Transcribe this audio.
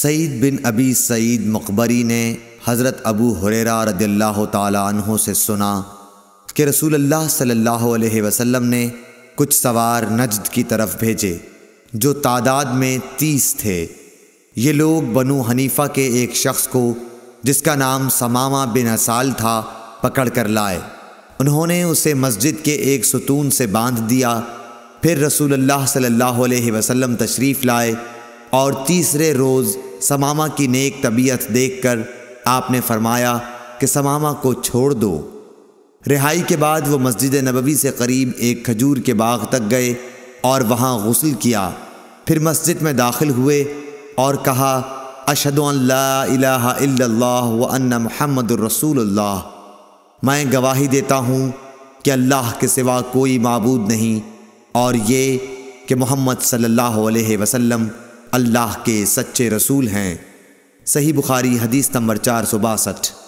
सईद बिन अबी सईद मकबरी ने हज़रत अबू हुरेरा रदील्ला तहों से सुना कि रसूल अल्लाह सल्लल्लाहु अलैहि वसल्लम ने कुछ सवार नजद की तरफ भेजे जो तादाद में तीस थे ये लोग बनु हनीफा के एक शख्स को जिसका नाम समामा बिन असाल था पकड़ कर लाए उन्होंने उसे मस्जिद के एक सुतून से बांध दिया फिर रसूल अल्लाह सल्लल्लाहु अलैहि वसल्लम तशरीफ़ लाए और तीसरे रोज़ समामा की नेक तबीयत देखकर आपने फरमाया कि समामा को छोड़ दो रिहाई के बाद वो मस्जिद नबवी से करीब एक खजूर के बाग तक गए और वहाँ गसल किया फिर मस्जिद में दाखिल हुए और कहा अशद वन महमद रसूलुल्लाह मैं गवाही देता हूँ कि अल्लाह के सिवा कोई मबूद नहीं और ये कि मोहम्मद सल्लल्लाहु अलैहि वसल्लम अल्लाह के सच्चे रसूल हैं सही बुखारी हदीस नंबर चार सौ बासठ